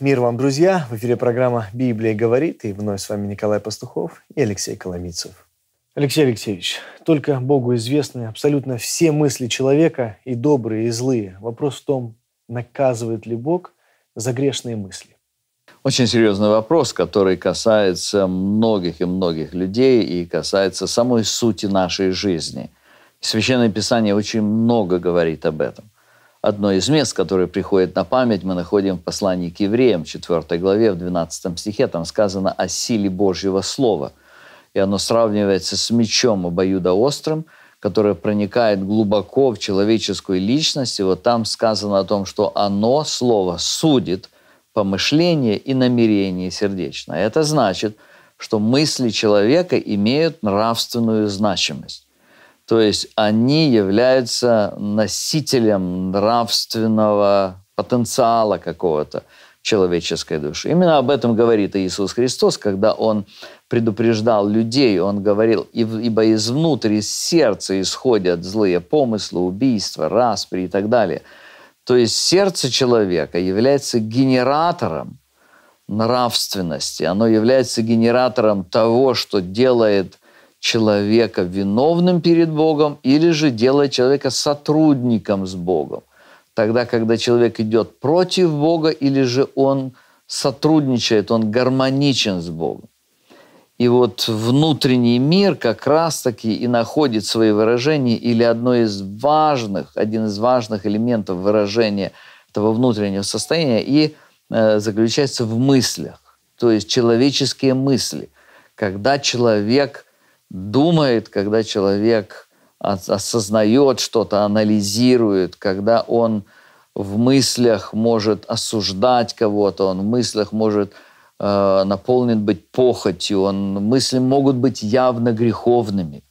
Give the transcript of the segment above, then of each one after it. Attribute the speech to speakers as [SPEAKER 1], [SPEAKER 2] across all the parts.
[SPEAKER 1] Мир вам, друзья! В эфире программа «Библия говорит» и вновь с вами Николай Пастухов и Алексей Коломицев. Алексей Алексеевич, только Богу известны абсолютно все мысли человека, и добрые, и злые. Вопрос в том, наказывает ли Бог за грешные мысли?
[SPEAKER 2] Очень серьезный вопрос, который касается многих и многих людей и касается самой сути нашей жизни. Священное Писание очень много говорит об этом – Одно из мест, которое приходит на память, мы находим в послании к евреям, 4 главе, в 12 стихе. Там сказано о силе Божьего Слова. И оно сравнивается с мечом обоюдоострым, которое проникает глубоко в человеческую личность. И вот там сказано о том, что оно, Слово, судит помышление и намерение сердечное. Это значит, что мысли человека имеют нравственную значимость. То есть они являются носителем нравственного потенциала какого-то человеческой души. Именно об этом говорит Иисус Христос, когда Он предупреждал людей, Он говорил, ибо изнутрь, из сердца исходят злые помыслы, убийства, распри и так далее. То есть сердце человека является генератором нравственности, оно является генератором того, что делает – человека виновным перед Богом или же делает человека сотрудником с Богом. Тогда, когда человек идет против Бога или же он сотрудничает, он гармоничен с Богом. И вот внутренний мир как раз-таки и находит свои выражения или одно из важных, один из важных элементов выражения этого внутреннего состояния и э, заключается в мыслях, то есть человеческие мысли. Когда человек – думает, когда человек осознает что-то, анализирует, когда он в мыслях может осуждать кого-то, он в мыслях может э, наполнен быть похотью, он, мысли могут быть явно греховными.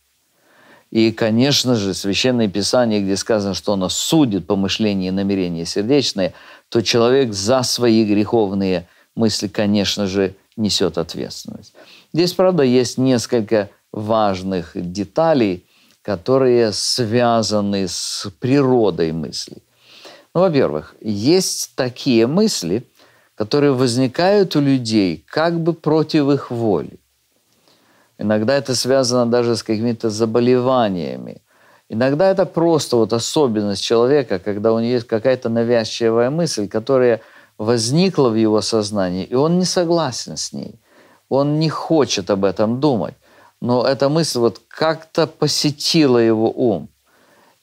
[SPEAKER 2] И, конечно же, Священное Писание, где сказано, что оно судит помышления и намерения сердечные, то человек за свои греховные мысли, конечно же, несет ответственность. Здесь, правда, есть несколько важных деталей, которые связаны с природой мысли. Ну, во-первых, есть такие мысли, которые возникают у людей как бы против их воли. Иногда это связано даже с какими-то заболеваниями. Иногда это просто вот особенность человека, когда у него есть какая-то навязчивая мысль, которая возникла в его сознании, и он не согласен с ней. Он не хочет об этом думать но эта мысль вот как-то посетила его ум,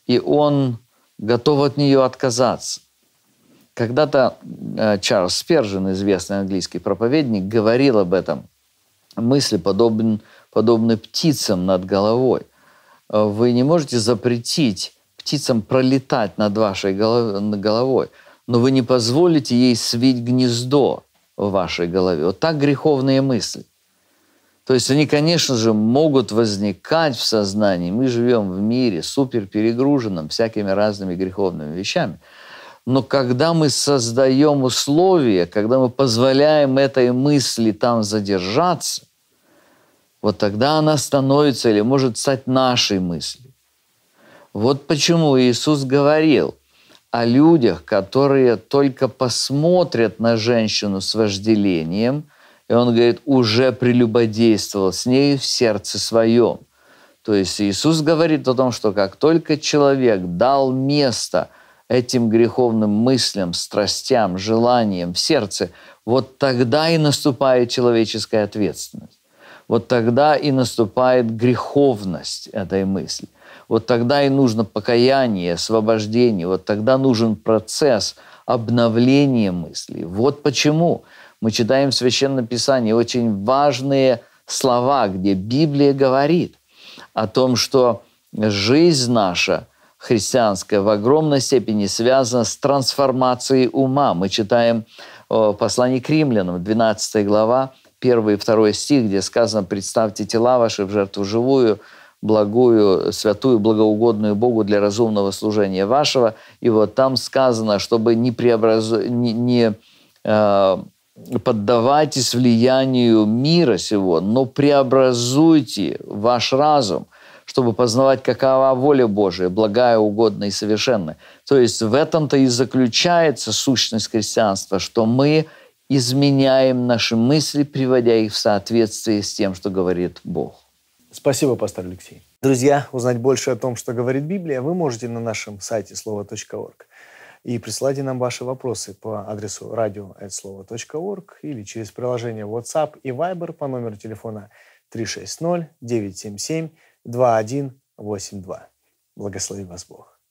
[SPEAKER 2] и он готов от нее отказаться. Когда-то э, Чарльз Спержин, известный английский проповедник, говорил об этом. Мысли подобен, подобны птицам над головой. Э, вы не можете запретить птицам пролетать над вашей головой, но вы не позволите ей свить гнездо в вашей голове. Вот так греховные мысли. То есть они, конечно же, могут возникать в сознании. Мы живем в мире супер перегруженном всякими разными греховными вещами. Но когда мы создаем условия, когда мы позволяем этой мысли там задержаться, вот тогда она становится или может стать нашей мыслью. Вот почему Иисус говорил о людях, которые только посмотрят на женщину с вожделением – и он говорит, уже прелюбодействовал с ней в сердце своем. То есть Иисус говорит о том, что как только человек дал место этим греховным мыслям, страстям, желаниям в сердце, вот тогда и наступает человеческая ответственность. Вот тогда и наступает греховность этой мысли. Вот тогда и нужно покаяние, освобождение. Вот тогда нужен процесс обновления мыслей. Вот почему. Почему? Мы читаем в Священном Писании очень важные слова, где Библия говорит о том, что жизнь наша христианская в огромной степени связана с трансформацией ума. Мы читаем э, Послание к римлянам, 12 глава, 1 и 2 стих, где сказано «Представьте тела ваши в жертву живую, благую, святую, благоугодную Богу для разумного служения вашего». И вот там сказано, чтобы не, преобраз... не, не э, поддавайтесь влиянию мира сего, но преобразуйте ваш разум, чтобы познавать, какова воля Божия, благая, угодная и совершенная. То есть в этом-то и заключается сущность христианства, что мы изменяем наши мысли, приводя их в соответствие с тем, что говорит Бог.
[SPEAKER 1] Спасибо, пастор Алексей. Друзья, узнать больше о том, что говорит Библия, вы можете на нашем сайте слова.орг. И присылайте нам ваши вопросы по адресу radio.org или через приложение WhatsApp и Viber по номеру телефона 360 977 2182. Благослови вас Бог.